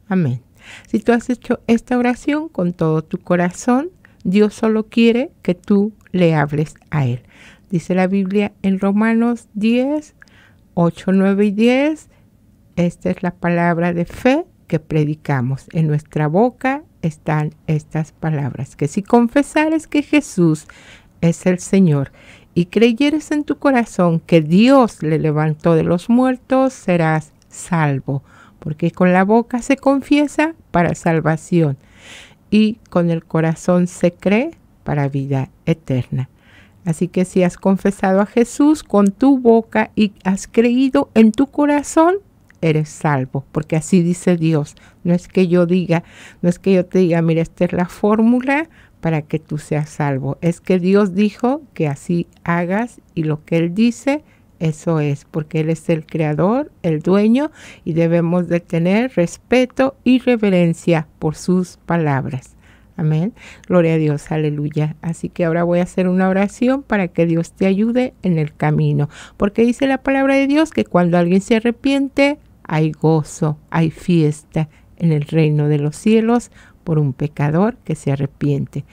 Amén. Si tú has hecho esta oración con todo tu corazón, Dios solo quiere que tú le hables a Él. Dice la Biblia en Romanos 10, 8, 9 y 10. Esta es la palabra de fe que predicamos. En nuestra boca están estas palabras, que si confesares que Jesús es el Señor y creyeres en tu corazón que Dios le levantó de los muertos, serás salvo, porque con la boca se confiesa para salvación y con el corazón se cree para vida eterna. Así que si has confesado a Jesús con tu boca y has creído en tu corazón, eres salvo, porque así dice Dios. No es que yo diga, no es que yo te diga, mira, esta es la fórmula para que tú seas salvo. Es que Dios dijo que así hagas y lo que Él dice, eso es, porque Él es el creador, el dueño, y debemos de tener respeto y reverencia por sus palabras. Amén. Gloria a Dios, aleluya. Así que ahora voy a hacer una oración para que Dios te ayude en el camino. Porque dice la palabra de Dios que cuando alguien se arrepiente, hay gozo, hay fiesta en el reino de los cielos por un pecador que se arrepiente.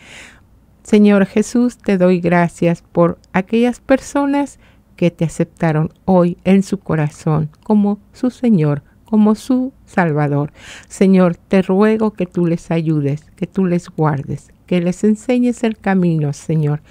Señor Jesús, te doy gracias por aquellas personas que te aceptaron hoy en su corazón como su Señor, como su Salvador. Señor, te ruego que tú les ayudes, que tú les guardes, que les enseñes el camino, Señor.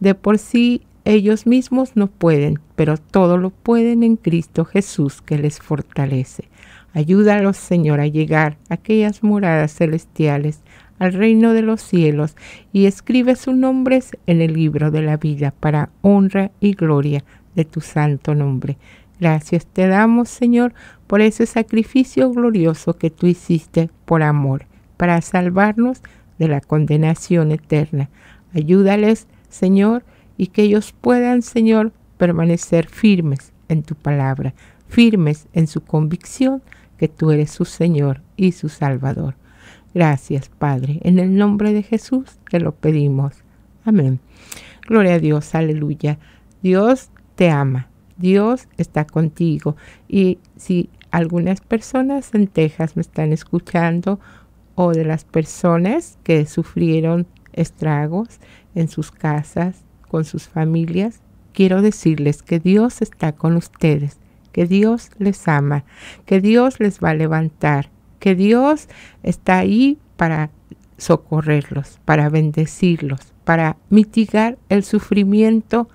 De por sí ellos mismos no pueden, pero todo lo pueden en Cristo Jesús que les fortalece. Ayúdalos, Señor, a llegar a aquellas moradas celestiales, al reino de los cielos, y escribe sus nombres en el libro de la vida para honra y gloria de tu santo nombre. Gracias te damos, Señor, por ese sacrificio glorioso que tú hiciste por amor, para salvarnos de la condenación eterna. Ayúdales, Señor, y que ellos puedan, Señor, permanecer firmes en tu palabra, firmes en su convicción que tú eres su Señor y su Salvador. Gracias, Padre. En el nombre de Jesús te lo pedimos. Amén. Gloria a Dios, aleluya. Dios te ama, Dios está contigo. Y si algunas personas en Texas me están escuchando o de las personas que sufrieron estragos en sus casas, con sus familias, quiero decirles que Dios está con ustedes, que Dios les ama, que Dios les va a levantar, que Dios está ahí para socorrerlos, para bendecirlos, para mitigar el sufrimiento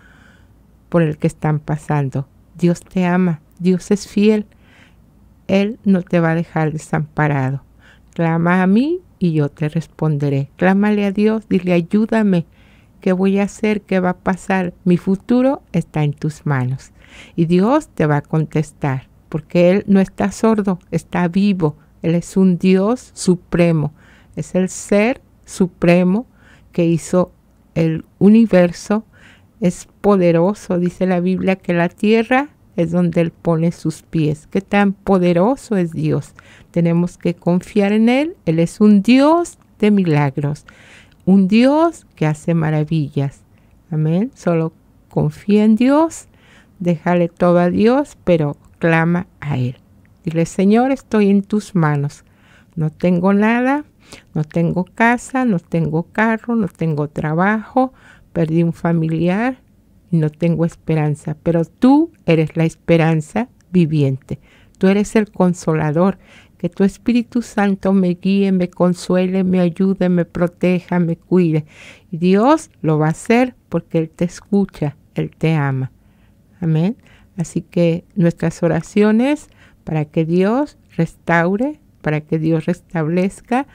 por el que están pasando. Dios te ama, Dios es fiel, Él no te va a dejar desamparado. Clama a mí y yo te responderé. Clámale a Dios, dile ayúdame ¿Qué voy a hacer? ¿Qué va a pasar? Mi futuro está en tus manos. Y Dios te va a contestar, porque Él no está sordo, está vivo. Él es un Dios supremo. Es el ser supremo que hizo el universo. Es poderoso, dice la Biblia, que la tierra es donde Él pone sus pies. Qué tan poderoso es Dios. Tenemos que confiar en Él. Él es un Dios de milagros un Dios que hace maravillas. Amén. Solo confía en Dios, déjale todo a Dios, pero clama a Él. Dile, Señor, estoy en tus manos. No tengo nada, no tengo casa, no tengo carro, no tengo trabajo, perdí un familiar y no tengo esperanza, pero tú eres la esperanza viviente. Tú eres el consolador que tu Espíritu Santo me guíe, me consuele, me ayude, me proteja, me cuide. Y Dios lo va a hacer porque Él te escucha, Él te ama. Amén. Así que nuestras oraciones para que Dios restaure, para que Dios restablezca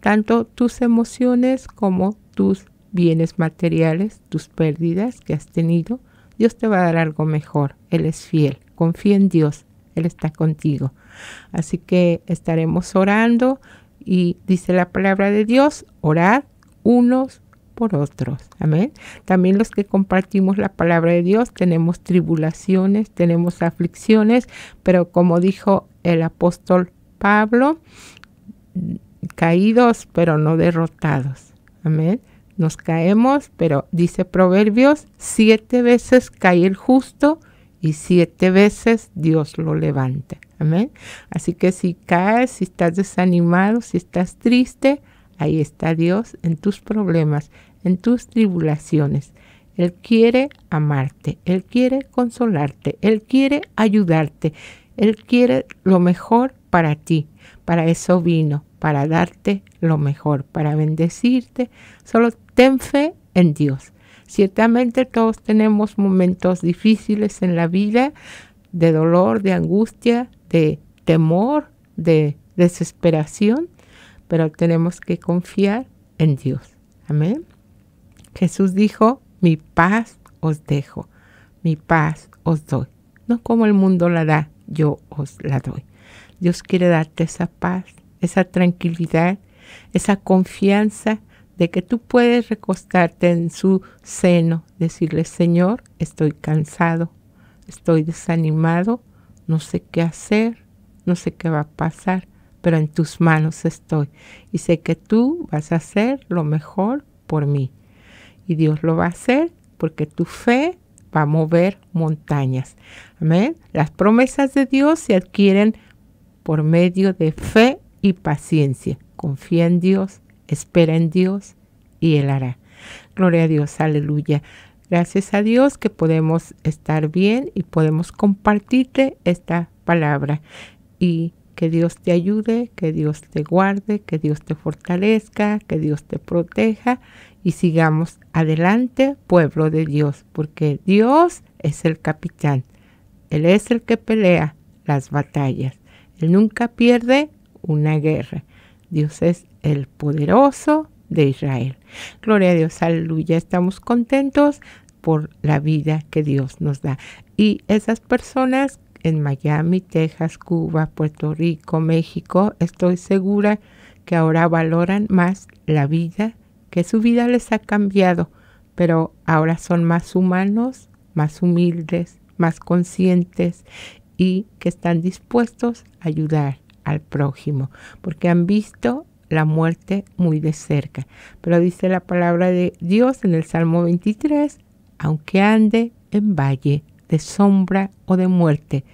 tanto tus emociones como tus bienes materiales, tus pérdidas que has tenido. Dios te va a dar algo mejor. Él es fiel. Confía en Dios. Él está contigo. Así que estaremos orando y dice la palabra de Dios, orar unos por otros. Amén. También los que compartimos la palabra de Dios tenemos tribulaciones, tenemos aflicciones, pero como dijo el apóstol Pablo, caídos pero no derrotados. Amén. Nos caemos, pero dice Proverbios, siete veces cae el justo, y siete veces Dios lo levanta. Amén. Así que si caes, si estás desanimado, si estás triste, ahí está Dios en tus problemas, en tus tribulaciones. Él quiere amarte, Él quiere consolarte, Él quiere ayudarte, Él quiere lo mejor para ti. Para eso vino, para darte lo mejor, para bendecirte. Solo ten fe en Dios. Ciertamente todos tenemos momentos difíciles en la vida, de dolor, de angustia, de temor, de desesperación, pero tenemos que confiar en Dios. Amén. Jesús dijo, mi paz os dejo, mi paz os doy. No como el mundo la da, yo os la doy. Dios quiere darte esa paz, esa tranquilidad, esa confianza de que tú puedes recostarte en su seno, decirle, Señor, estoy cansado, estoy desanimado, no sé qué hacer, no sé qué va a pasar, pero en tus manos estoy y sé que tú vas a hacer lo mejor por mí. Y Dios lo va a hacer porque tu fe va a mover montañas. Amén. Las promesas de Dios se adquieren por medio de fe y paciencia. Confía en Dios espera en Dios y Él hará. Gloria a Dios, aleluya. Gracias a Dios que podemos estar bien y podemos compartirte esta palabra. Y que Dios te ayude, que Dios te guarde, que Dios te fortalezca, que Dios te proteja y sigamos adelante, pueblo de Dios, porque Dios es el capitán. Él es el que pelea las batallas. Él nunca pierde una guerra. Dios es el poderoso de Israel. Gloria a Dios, aleluya. Estamos contentos por la vida que Dios nos da. Y esas personas en Miami, Texas, Cuba, Puerto Rico, México, estoy segura que ahora valoran más la vida, que su vida les ha cambiado, pero ahora son más humanos, más humildes, más conscientes y que están dispuestos a ayudar al prójimo, porque han visto la muerte muy de cerca. Pero dice la palabra de Dios en el Salmo 23, aunque ande en valle de sombra o de muerte,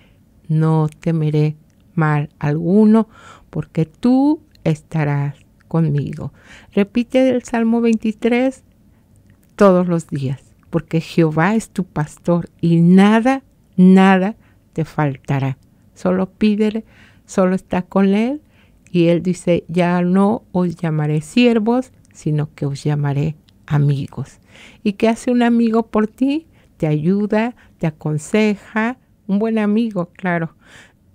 no temeré mal alguno, porque tú estarás conmigo. Repite el Salmo 23 todos los días, porque Jehová es tu pastor y nada, nada te faltará. Solo pídele solo está con él y él dice, ya no os llamaré siervos, sino que os llamaré amigos. ¿Y qué hace un amigo por ti? Te ayuda, te aconseja, un buen amigo, claro,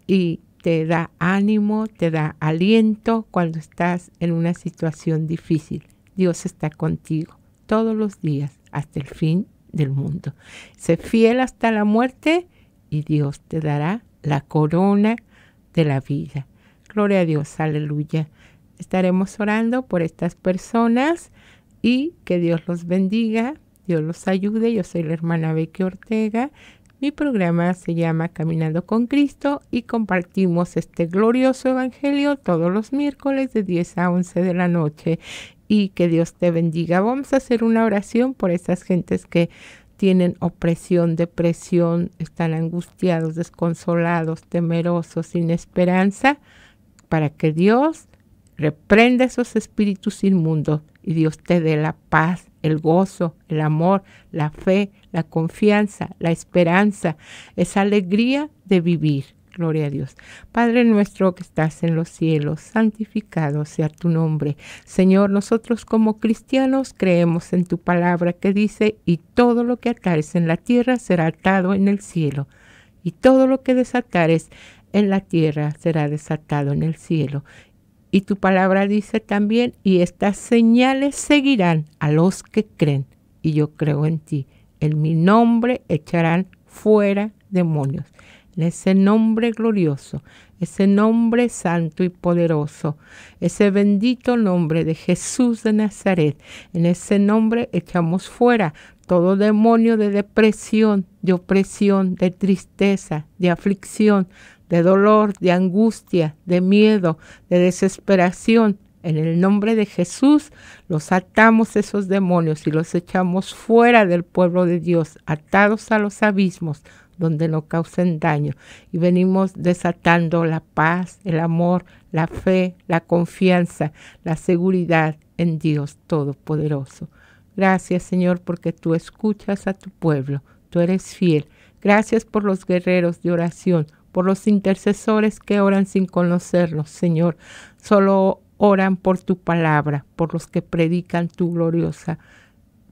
y te da ánimo, te da aliento cuando estás en una situación difícil. Dios está contigo todos los días hasta el fin del mundo. Sé fiel hasta la muerte y Dios te dará la corona de la vida. Gloria a Dios, aleluya. Estaremos orando por estas personas y que Dios los bendiga, Dios los ayude. Yo soy la hermana Becky Ortega. Mi programa se llama Caminando con Cristo y compartimos este glorioso evangelio todos los miércoles de 10 a 11 de la noche. Y que Dios te bendiga. Vamos a hacer una oración por estas gentes que tienen opresión, depresión, están angustiados, desconsolados, temerosos, sin esperanza, para que Dios reprenda esos espíritus inmundos y Dios te dé la paz, el gozo, el amor, la fe, la confianza, la esperanza, esa alegría de vivir. Gloria a Dios. Padre nuestro que estás en los cielos, santificado sea tu nombre. Señor, nosotros como cristianos creemos en tu palabra que dice, y todo lo que atares en la tierra será atado en el cielo, y todo lo que desatares en la tierra será desatado en el cielo. Y tu palabra dice también, y estas señales seguirán a los que creen, y yo creo en ti. En mi nombre echarán fuera demonios ese nombre glorioso, ese nombre santo y poderoso, ese bendito nombre de Jesús de Nazaret. En ese nombre echamos fuera todo demonio de depresión, de opresión, de tristeza, de aflicción, de dolor, de angustia, de miedo, de desesperación. En el nombre de Jesús los atamos esos demonios y los echamos fuera del pueblo de Dios, atados a los abismos, donde no causen daño. Y venimos desatando la paz, el amor, la fe, la confianza, la seguridad en Dios Todopoderoso. Gracias Señor porque tú escuchas a tu pueblo, tú eres fiel. Gracias por los guerreros de oración, por los intercesores que oran sin conocernos, Señor. Solo oran por tu palabra, por los que predican tu gloriosa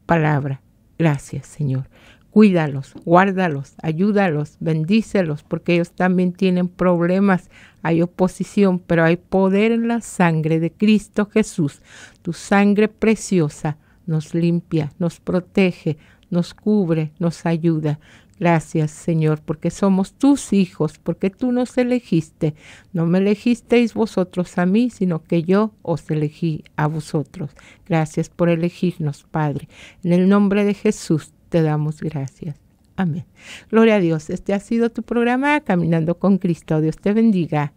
palabra. Gracias, Señor cuídalos, guárdalos, ayúdalos, bendícelos, porque ellos también tienen problemas, hay oposición, pero hay poder en la sangre de Cristo Jesús. Tu sangre preciosa nos limpia, nos protege, nos cubre, nos ayuda. Gracias, Señor, porque somos tus hijos, porque tú nos elegiste. No me elegisteis vosotros a mí, sino que yo os elegí a vosotros. Gracias por elegirnos, Padre. En el nombre de Jesús te damos gracias. Amén. Gloria a Dios. Este ha sido tu programa Caminando con Cristo. Dios te bendiga.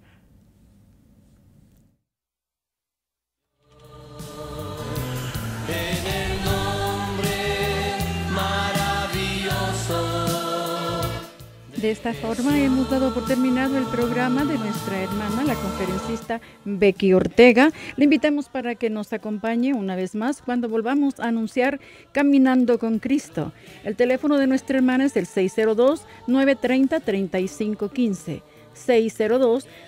De esta forma hemos dado por terminado el programa de nuestra hermana, la conferencista Becky Ortega. Le invitamos para que nos acompañe una vez más cuando volvamos a anunciar Caminando con Cristo. El teléfono de nuestra hermana es el 602-930-3515.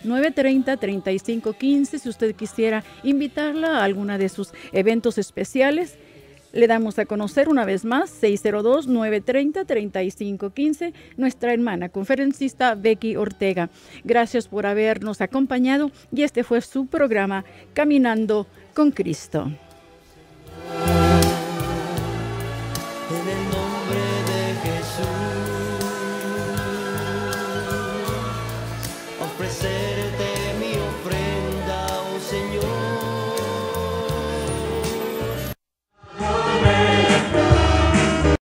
602-930-3515 si usted quisiera invitarla a alguna de sus eventos especiales le damos a conocer una vez más 602-930-3515, nuestra hermana conferencista Becky Ortega. Gracias por habernos acompañado y este fue su programa Caminando con Cristo.